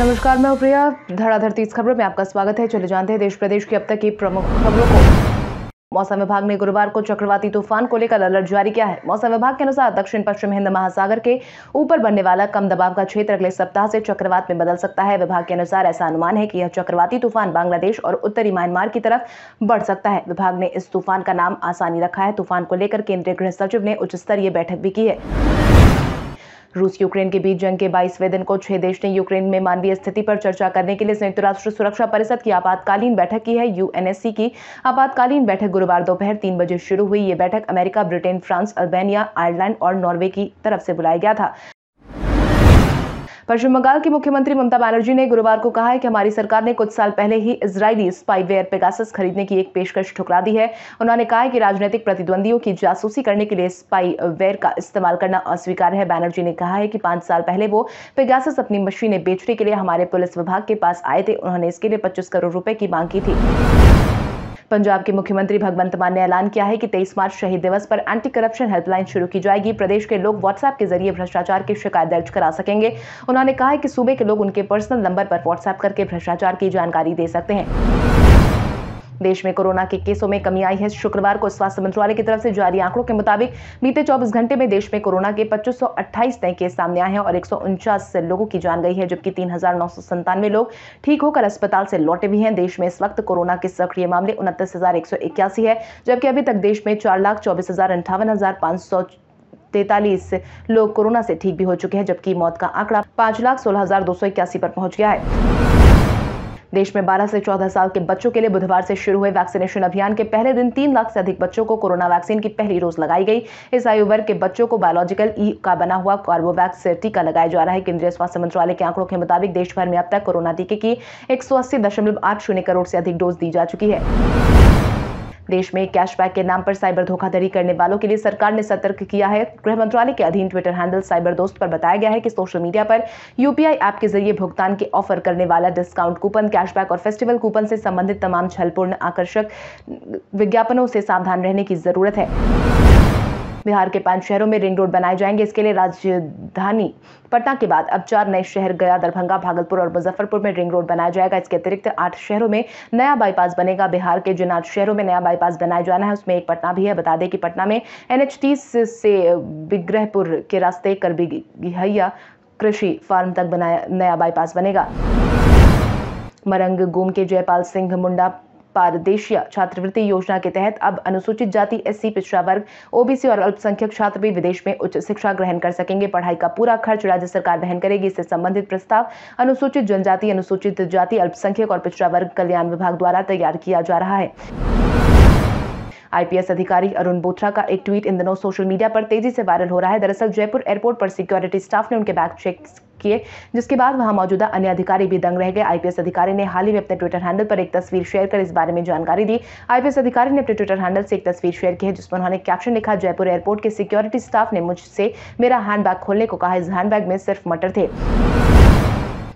नमस्कार मैं प्रिया धड़ाधड़ तीस खबरों में आपका स्वागत है चले जानते हैं देश प्रदेश की अब तक की प्रमुख खबरों को मौसम विभाग ने गुरुवार को चक्रवाती तूफान को लेकर अलर्ट जारी किया है मौसम विभाग के अनुसार दक्षिण पश्चिम हिंद महासागर के ऊपर बनने वाला कम दबाव का क्षेत्र अगले सप्ताह से चक्रवात में बदल सकता है विभाग के अनुसार ऐसा अनुमान है कि यह चक्रवाती तूफान बांग्लादेश और उत्तरी म्यांमार की तरफ बढ़ सकता है विभाग ने इस तूफान का नाम आसानी रखा है तूफान को लेकर केंद्रीय गृह सचिव ने उच्च स्तरीय बैठक भी की है रूस यूक्रेन के बीच जंग के बाईसवें दिन को छह देश ने यूक्रेन में मानवीय स्थिति पर चर्चा करने के लिए संयुक्त राष्ट्र सुरक्षा परिषद की आपातकालीन बैठक की है यूएनएससी की आपातकालीन बैठक गुरुवार दोपहर तीन बजे शुरू हुई ये बैठक America Britain France Albania Ireland और नॉर्वे की तरफ से बुलाया गया था पश्चिम बंगाल की मुख्यमंत्री ममता बनर्जी ने गुरुवार को कहा है कि हमारी सरकार ने कुछ साल पहले ही इसराइली स्पाईवेयर पेगासस खरीदने की एक पेशकश ठुकरा दी है उन्होंने कहा है कि राजनीतिक प्रतिद्वंदियों की जासूसी करने के लिए स्पाईवेयर का इस्तेमाल करना अस्वीकार है बैनर्जी ने कहा है कि पांच साल पहले वो पेगासस अपनी मशीनें बेचने के लिए हमारे पुलिस विभाग के पास आए थे उन्होंने इसके लिए पच्चीस करोड़ रुपए की मांग की थी पंजाब के मुख्यमंत्री भगवंत मान ने ऐलान किया है कि 23 मार्च शहीद दिवस पर एंटी करप्शन हेल्पलाइन शुरू की जाएगी प्रदेश के लोग व्हाट्सएप के जरिए भ्रष्टाचार की शिकायत दर्ज करा सकेंगे उन्होंने कहा है कि सूबे के लोग उनके पर्सनल नंबर पर व्हाट्सएप करके भ्रष्टाचार की जानकारी दे सकते हैं देश में कोरोना के केसों में कमी आई है शुक्रवार को स्वास्थ्य मंत्रालय की तरफ से जारी आंकड़ों के मुताबिक बीते 24 घंटे में देश में कोरोना के पच्चीस नए केस सामने आए हैं और एक लोगों की जान गई है जबकि तीन लोग ठीक होकर अस्पताल से लौटे भी हैं देश में इस वक्त कोरोना के सक्रिय मामले उनतीस है जबकि अभी तक देश में चार लाख चौबीस हजार अंठावन हजार सौ तैतालीस लोग कोरोना से ठीक भी हो चुके हैं जबकि मौत का आंकड़ा पांच लाख सोलह हजार दो सौ इक्यासी पर पहुंच गया है देश में 12 से 14 साल के बच्चों के लिए बुधवार से शुरू हुए वैक्सीनेशन अभियान के पहले दिन तीन लाख से अधिक बच्चों को कोरोना वैक्सीन की पहली डोज लगाई गई इस आयु वर्ग के बच्चों को बायोलॉजिकल ई का बना हुआ कार्बोवैक्स टीका लगाया जा रहा है केंद्रीय स्वास्थ्य मंत्रालय के आंकड़ों के मुताबिक देश भर में अब तक कोरोना टीके की एक करोड़ से अधिक डोज दी जा चुकी है देश में कैशबैक के नाम पर साइबर धोखाधड़ी करने वालों के लिए सरकार ने सतर्क किया है गृह मंत्रालय के अधीन ट्विटर हैंडल साइबर दोस्त पर बताया गया है कि सोशल मीडिया पर यूपीआई ऐप के जरिए भुगतान के ऑफर करने वाला डिस्काउंट कूपन कैशबैक और फेस्टिवल कूपन से संबंधित तमाम छलपूर्ण आकर्षक विज्ञापनों से सावधान रहने की जरूरत है बिहार के पांच शहरों में रिंग रोड बनाए जाएंगे इसके लिए राजधानी पटना के बाद अब चार नए शहर गया दरभंगा भागलपुर और मुजफ्फरपुर में रिंग रोड बनाया जाएगा इसके अतिरिक्त आठ शहरों में नया बाईपास बनेगा बिहार के जिन आठ शहरों में नया बाईपास बनाया जाना है उसमें एक पटना भी है बता दें कि पटना में एनएचटी से विग्रहपुर के रास्ते करबिहैया कृषि फार्म तक बनाया नया बाईपास बनेगा मरंग गोम के जयपाल सिंह मुंडा पारदेशिया छात्रवृत्ति योजना के तहत अब अनुसूचित जाति एससी पिछड़ा वर्ग ओबीसी और अल्पसंख्यक छात्र भी विदेश में उच्च शिक्षा ग्रहण कर सकेंगे पढ़ाई का पूरा खर्च राज्य सरकार वहन करेगी इससे संबंधित प्रस्ताव अनुसूचित जनजाति अनुसूचित जाति अल्पसंख्यक और पिछड़ा वर्ग कल्याण विभाग द्वारा तैयार किया जा रहा है आईपीएस अधिकारी अरुण बोथरा का एक ट्वीट इन दिनों सोशल मीडिया पर तेजी से वायरल हो रहा है दरअसल जयपुर एयरपोर्ट पर सिक्योरिटी स्टाफ ने उनके बैग चेक किए जिसके बाद वहां मौजूदा अन्य अधिकारी भी दंग रह गए आईपीएस अधिकारी ने हाल ही में अपने ट्विटर हैंडल पर एक तस्वीर शेयर कर इस बारे में जानकारी दी आईपीएस अधिकारी ने अपने ट्विटर हैंडल से एक तस्वीर शेयर की है जिसमें उन्होंने कैप्शन लिखा जयपुर एयरपोर्ट के सिक्योरिटी स्टाफ ने मुझसे मेरा हैंडबैग खोलने को कहा इस हैंडबैग में सिर्फ मटर थे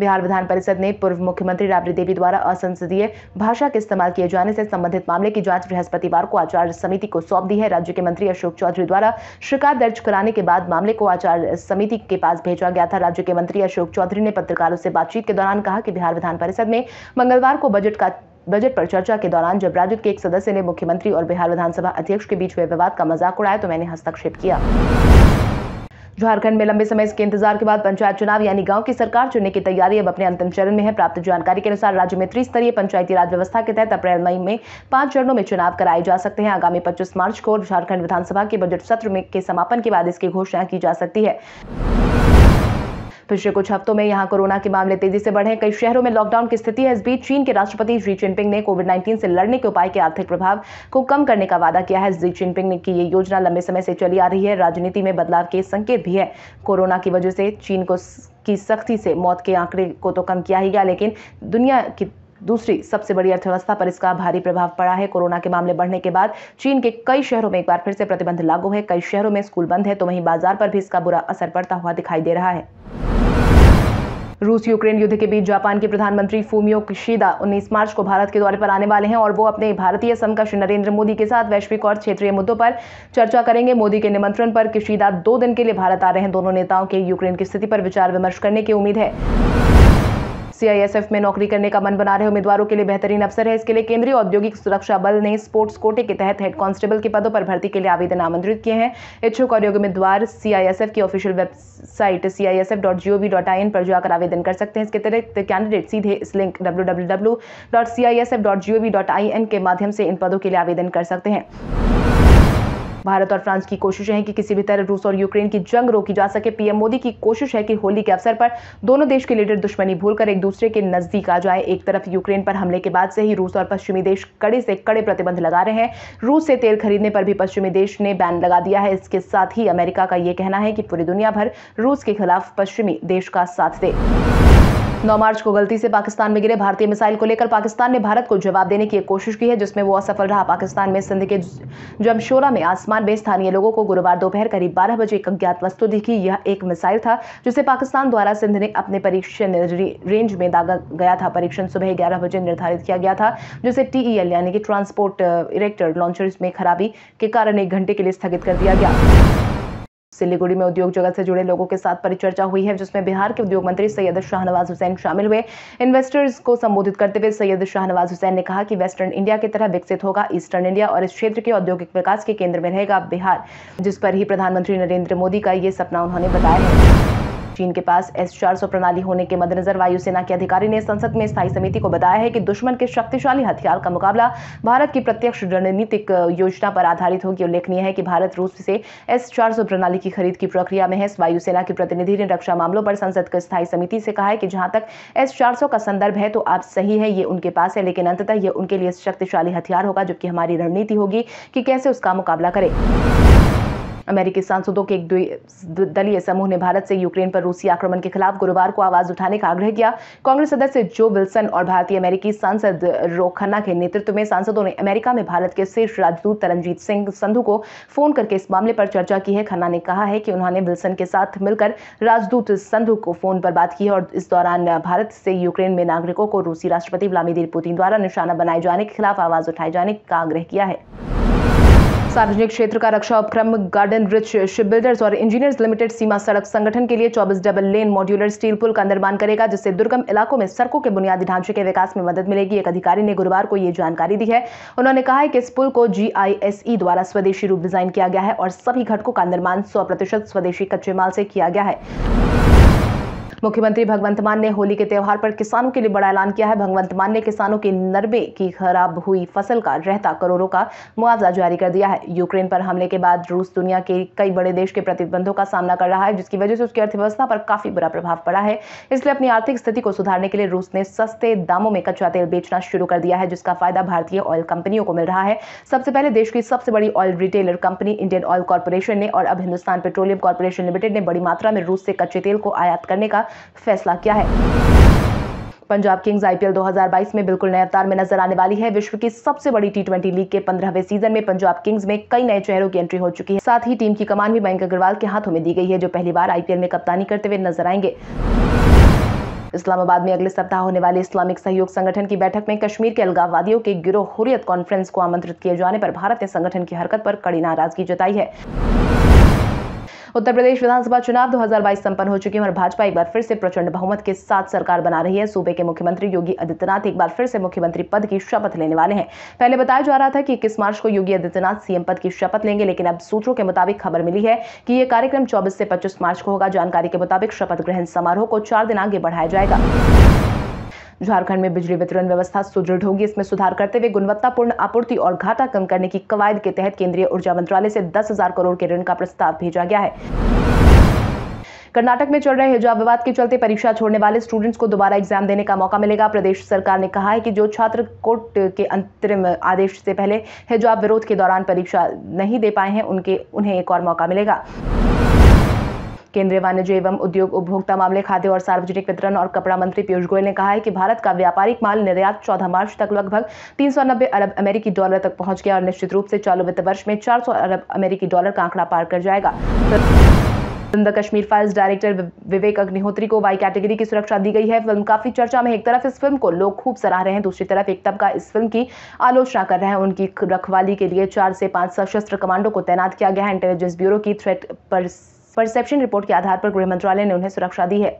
बिहार विधान परिषद ने पूर्व मुख्यमंत्री राबड़ी देवी द्वारा असंसदीय भाषा के इस्तेमाल किए जाने से संबंधित मामले की जांच बृहस्पतिवार को आचार समिति को सौंप दी है राज्य के मंत्री अशोक चौधरी द्वारा शिकायत दर्ज कराने के बाद मामले को आचार समिति के पास भेजा गया था राज्य के मंत्री अशोक चौधरी ने पत्रकारों से बातचीत के दौरान कहा कि बिहार विधान परिषद में मंगलवार को बजट का बजट पर चर्चा के दौरान जब राजद के एक सदस्य ने मुख्यमंत्री और बिहार विधानसभा अध्यक्ष के बीच हुए विवाद का मजाक उड़ाया तो मैंने हस्तक्षेप किया झारखंड में लंबे समय इसके इंतजार के बाद पंचायत चुनाव यानी गांव की सरकार चुनने की तैयारी अब अपने अंतिम चरण में है प्राप्त जानकारी के अनुसार राज्य में त्रिस्तरीय पंचायती राज व्यवस्था के तहत अप्रैल मई में पांच चरणों में चुनाव कराए जा सकते हैं आगामी पच्चीस मार्च को झारखंड विधानसभा के बजट सत्र में के समापन के बाद इसकी घोषणा की जा सकती है पिछले कुछ हफ्तों में यहाँ कोरोना के मामले तेजी से बढ़े कई शहरों में लॉकडाउन की स्थिति है इस बीच चीन के राष्ट्रपति जी जिनपिंग ने कोविड नाइन्टीन से लड़ने के उपाय के आर्थिक प्रभाव को कम करने का वादा किया है जी जिनपिंग की ये योजना लंबे समय से चली आ रही है राजनीति में बदलाव के संकेत भी है कोरोना की वजह से चीन को की सख्ती से मौत के आंकड़े को तो कम किया ही गया लेकिन दुनिया की दूसरी सबसे बड़ी अर्थव्यवस्था पर इसका भारी प्रभाव पड़ा है कोरोना के मामले बढ़ने के बाद चीन के कई शहरों में एक बार फिर से प्रतिबंध लागू है कई शहरों में स्कूल बंद है तो वहीं बाजार पर भी इसका बुरा असर पड़ता हुआ दिखाई दे रहा है रूस यूक्रेन युद्ध के बीच जापान के प्रधानमंत्री फूमियो किशिदा 19 मार्च को भारत के दौरे पर आने वाले हैं और वो अपने भारतीय समकक्ष नरेंद्र मोदी के साथ वैश्विक और क्षेत्रीय मुद्दों पर चर्चा करेंगे मोदी के निमंत्रण पर किशिदा दो दिन के लिए भारत आ रहे हैं दोनों नेताओं के यूक्रेन की स्थिति पर विचार विमर्श करने की उम्मीद है सीआईएसएफ में नौकरी करने का मन बना रहे उम्मीदवारों के लिए बेहतरीन अवसर है इसके लिए केंद्रीय औद्योगिक सुरक्षा बल ने स्पोर्ट्स कोटे के तहत हेड कांस्टेबल के पदों पर भर्ती के लिए आवेदन आमंत्रित किए हैं इच्छुक और योग्य उम्मीदवार सीआईएसएफ की official website C dot G O V dot I N पर जाकर आवेदन कर सकते हैं इसके तहत कैंडिडेट सीधे इस link W W W dot C I S F dot G O V dot I N के माध्यम से इन पदों के लिए आवेदन कर सकते हैं भारत और फ्रांस की कोशिश है कि किसी भी तरह रूस और यूक्रेन की जंग रोकी जा सके पीएम मोदी की कोशिश है कि होली के अवसर पर दोनों देश के लीडर दुश्मनी भूलकर एक दूसरे के नजदीक आ जाए एक तरफ यूक्रेन पर हमले के बाद से ही रूस और पश्चिमी देश कड़े से कड़े प्रतिबंध लगा रहे हैं रूस से तेल खरीदने पर भी पश्चिमी देश ने बैन लगा दिया है इसके साथ ही अमेरिका का यह कहना है कि पूरी दुनिया भर रूस के खिलाफ पश्चिमी देश का साथ दे 9 मार्च को गलती से पाकिस्तान में गिरे भारतीय मिसाइल को लेकर पाकिस्तान ने भारत को जवाब देने की एक कोशिश की है जिसमें वो असफल रहा पाकिस्तान में सिंध के जमशोरा में आसमान में स्थानीय लोगों को गुरुवार दोपहर करीब बारह बजे एक अज्ञात वस्तु दिखी यह एक मिसाइल था जिसे पाकिस्तान द्वारा सिंध ने अपने परीक्षण रेंज में दागा गया था परीक्षण सुबह ग्यारह बजे निर्धारित किया गया था जिसे टीईएल यानी कि ट्रांसपोर्ट इरेक्टर लॉन्चर्स में खराबी के कारण एक घंटे के लिए स्थगित कर दिया गया सिलीगुड़ी में उद्योग जगत से जुड़े लोगों के साथ परिचर्चा हुई है जिसमें बिहार के उद्योग मंत्री सैयद शाहनवाज हुसैन शामिल हुए इन्वेस्टर्स को संबोधित करते हुए सैयद शाहनवाज हुसैन ने कहा कि वेस्टर्न इंडिया की तरह विकसित होगा ईस्टर्न इंडिया और इस क्षेत्र के औद्योगिक विकास के केंद्र में रहेगा बिहार जिस पर ही प्रधानमंत्री नरेंद्र मोदी का ये सपना उन्होंने बताया है चीन के पास एस चार सौ प्रणाली होने के मद्देनजर वायुसेना के अधिकारी ने संसद में स्थायी समिति को बताया है कि दुश्मन के शक्तिशाली हथियार का मुकाबला भारत की प्रत्यक्ष रणनीतिक योजना पर आधारित होगी उल्लेखनीय है कि भारत रूस से एस चार सौ प्रणाली की खरीद की प्रक्रिया में है वायुसेना के प्रतिनिधि ने रक्षा मामलों पर संसद की स्थायी समिति से कहा है कि जहां तक एस चार सौ का संदर्भ है तो आप सही है ये उनके पास है लेकिन अंततः यह उनके लिए शक्तिशाली हथियार होगा जबकि हमारी रणनीति होगी कि कैसे उसका मुकाबला करें अमेरिकी सांसदों के एक दलीय समूह ने भारत से यूक्रेन पर रूसी आक्रमण के खिलाफ गुरुवार को आवाज उठाने का आग्रह किया कांग्रेस सदस्य जो विल्सन और भारतीय अमेरिकी सांसद रोखन्ना खन्ना के नेतृत्व में सांसदों ने अमेरिका में भारत के शीर्ष राजदूत तरनजीत सिंह संधु को फोन करके इस मामले पर चर्चा की है खन्ना ने कहा है कि उन्होंने विल्सन के साथ मिलकर राजदूत संधु को फोन पर बात की है और इस दौरान भारत से यूक्रेन में नागरिकों को रूसी राष्ट्रपति व्लादिमिर पुतिन द्वारा निशाना बनाए जाने के खिलाफ आवाज उठाए जाने का आग्रह किया है सार्वजनिक क्षेत्र का रक्षा उपक्रम गार्डन रिच शिप बिल्डर्स और इंजीनियर्स लिमिटेड सीमा सड़क संगठन के लिए 24 डबल लेन मॉड्यूलर स्टील पुल का निर्माण करेगा जिससे दुर्गम इलाकों में सड़कों के बुनियादी ढांचे के विकास में मदद मिलेगी एक अधिकारी ने गुरुवार को यह जानकारी दी है उन्होंने कहा है कि इस पुल को जी e द्वारा स्वदेशी रूप डिजाइन किया गया है और सभी घटकों का निर्माण सौ स्वदेशी कच्चे माल से किया गया है मुख्यमंत्री भगवंत मान ने होली के त्यौहार पर किसानों के लिए बड़ा ऐलान किया है भगवंत मान ने किसानों के नरबे की खराब हुई फसल का रहता करोड़ों का मुआवजा जारी कर दिया है यूक्रेन पर हमले के बाद रूस दुनिया के कई बड़े देश के प्रतिबंधों का सामना कर रहा है जिसकी वजह से उसकी अर्थव्यवस्था पर काफी बुरा प्रभाव पड़ा है इसलिए अपनी आर्थिक स्थिति को सुधारने के लिए रूस ने सस्ते दामों में कच्चा तेल बेचना शुरू कर दिया है जिसका फायदा भारतीय ऑयल कंपनियों को मिल रहा है सबसे पहले देश की सबसे बड़ी oil retailer company Indian Oil Corporation ने और अब हिंदुस्तान पेट्रोलियम कॉरपोरेशन लिमिटेड ने बड़ी मात्रा में रूस से कच्चे तेल को आयात करने का फैसला किया है पंजाब किंग्स आईपीएल 2022 में बिल्कुल नए अवतार में नजर आने वाली है विश्व की सबसे बड़ी टी ट्वेंटी लीग के पंद्रहवें सीजन में पंजाब किंग्स में कई नए चेहरों की एंट्री हो चुकी है साथ ही टीम की कमान भी मयंक अग्रवाल के हाथों में दी गई है जो पहली बार आईपीएल में कप्तानी करते हुए नजर आएंगे इस्लामाबाद में अगले सप्ताह होने वाले इस्लामिक सहयोग संगठन की बैठक में कश्मीर के अलगाववादियों के गिरोह हुरियत कॉन्फ्रेंस को आमंत्रित किए जाने पर भारत ने संगठन की हरकत पर कड़ी नाराजगी जताई है उत्तर प्रदेश विधानसभा चुनाव 2022 संपन्न हो चुके हैं और भाजपा एक बार फिर से प्रचंड बहुमत के साथ सरकार बना रही है सूबे के मुख्यमंत्री योगी आदित्यनाथ एक बार फिर से मुख्यमंत्री पद की शपथ लेने वाले हैं पहले बताया जा रहा था कि इक्कीस मार्च को योगी आदित्यनाथ सीएम पद की शपथ लेंगे लेकिन अब सूत्रों के मुताबिक खबर मिली है कि यह कार्यक्रम चौबीस से पच्चीस मार्च को होगा जानकारी के मुताबिक शपथ ग्रहण समारोह को चार दिन आगे बढ़ाया जाएगा झारखंड में बिजली वितरण व्यवस्था सुदृढ़ होगी इसमें सुधार करते हुए गुणवत्तापूर्ण आपूर्ति और घाटा कम करने की कवायद के तहत केंद्रीय ऊर्जा मंत्रालय से दस हजार करोड़ के ऋण का प्रस्ताव भेजा गया है कर्नाटक में चल रहे हिजाब विवाद के चलते परीक्षा छोड़ने वाले स्टूडेंट्स को दोबारा एग्जाम देने का मौका मिलेगा प्रदेश सरकार ने कहा है कि जो छात्र कोर्ट के अंतरिम आदेश से पहले हिजाब विरोध के दौरान परीक्षा नहीं दे पाए हैं उनके उन्हें एक और मौका मिलेगा केंद्रीय वाणिज्य एवं उद्योग उपभोक्ता मामले खाद्य और सार्वजनिक वितरण और कपड़ा मंत्री पीयूष गोयल ने कहा है कि भारत का व्यापारिक माल निर्यात चौदह मार्च तक लगभग तीन अरब अमेरिकी डॉलर तक पहुंच गया और निश्चित रूप से चालू वित्त वर्ष में चार अरब अमेरिकी डॉलर का आंकड़ा पार कर जाएगा the Kashmir Files director Vivek Agnihotri को वाई कैटेगरी की सुरक्षा दी गई है फिल्म काफी चर्चा में एक तरफ इस फिल्म को लोग खूब सराह रहे हैं दूसरी तरफ एक तबका इस फिल्म की आलोचना कर रहे हैं उनकी रखवाली के लिए चार से पांच सशस्त्र कमांडो को तैनात किया गया है इंटेलिजेंस ब्यूरो की थ्रेट पर परसेप्शन रिपोर्ट के आधार पर गृह मंत्रालय ने उन्हें सुरक्षा दी है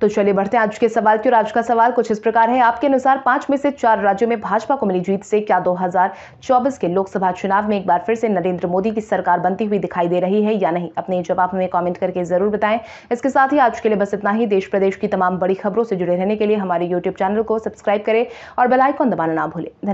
तो चलिए बढ़ते हैं आज के सवाल की और आज का सवाल कुछ इस प्रकार है आपके अनुसार पांच में से चार राज्यों में भाजपा को मिली जीत से क्या 2024 के लोकसभा चुनाव में एक बार फिर से नरेंद्र मोदी की सरकार बनती हुई दिखाई दे रही है या नहीं अपने जवाब हमें कमेंट करके जरूर बताएं इसके साथ ही आज के लिए बस इतना ही देश प्रदेश की तमाम बड़ी खबरों से जुड़े रहने के लिए हमारे यूट्यूब चैनल को सब्सक्राइब करें और बेलाइकॉन दबाना ना भूलें